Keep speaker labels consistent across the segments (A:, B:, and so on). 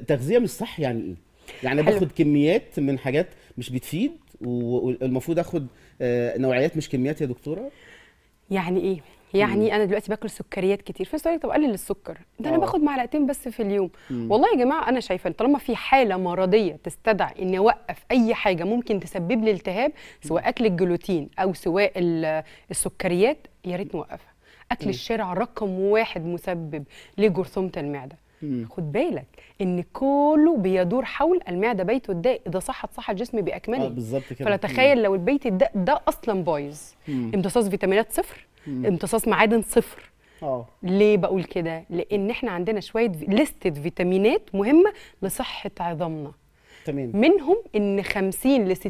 A: تغذيه مش صح يعني ايه يعني حلو. باخد كميات من حاجات مش بتفيد والمفروض اخد آه، نوعيات مش كميات يا دكتوره
B: يعني ايه يعني مم. انا دلوقتي باكل سكريات كتير فالناس طب قلل السكر ده انا آه. باخد معلقتين بس في اليوم مم. والله يا جماعه انا شايفه طالما في حاله مرضيه تستدعي اني اوقف اي حاجه ممكن تسبب لي التهاب سواء اكل الجلوتين او سواء السكريات يا ريت نوقفها اكل مم. الشارع رقم واحد مسبب لجرثومه المعده مم. خد بالك ان كله بيدور حول المعده بيت والداء اذا صحت صح الجسم باكمله آه بالظبط كده فلا تخيل لو البيت الداء ده اصلا بايظ امتصاص فيتامينات صفر امتصاص معادن
A: صفر أوه.
B: ليه بقول كده لان احنا عندنا شويه ليستد فيتامينات مهمه لصحه عظامنا تمام منهم ان 50 ل 60%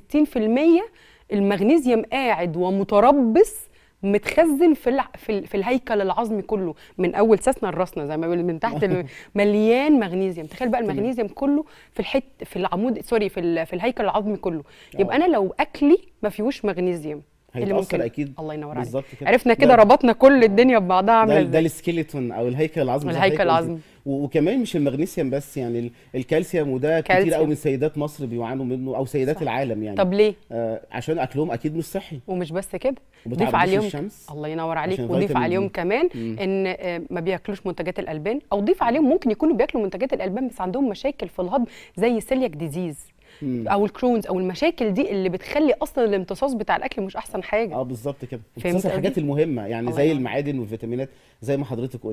B: المغنيسيوم قاعد ومتربص متخزن في الع... في, ال... في الهيكل العظمي كله من اول ساسنا لراسنا زي ما بيقولوا من تحت مليان مغنيزيوم تخيل بقى المغنيزيوم كله في الحت في العمود سوري في, ال... في الهيكل العظمي كله يبقى انا لو اكلي ما فيهوش مغنيزيوم اللي ممكن اكيد الله ينور عليك كده. عرفنا كده ربطنا
A: كل الدنيا ببعضها عمل ده, ده السكيلتون او الهيكل العظمي الهيكل العظمي وكمان مش المغنيسيوم بس يعني الكالسيوم وده كتير قوي من سيدات مصر بيعانوا منه او سيدات صح. العالم يعني طب ليه آه عشان اكلهم اكيد مش صحي
B: ومش بس كده ضيف عليهم الشمس. الله ينور عليك وضيف عليهم كمان مم. ان آه، ما بياكلوش منتجات الالبان او ضيف عليهم ممكن يكونوا بياكلوا منتجات الالبان بس عندهم مشاكل في الهضم زي سيلياك ديزيز او الكرونز او المشاكل دي اللي بتخلي اصلا الامتصاص بتاع الاكل مش احسن حاجه
A: اه بالظبط كده امتصاص الحاجات المهمه يعني آه. زي المعادن والفيتامينات زي ما حضرتك قلت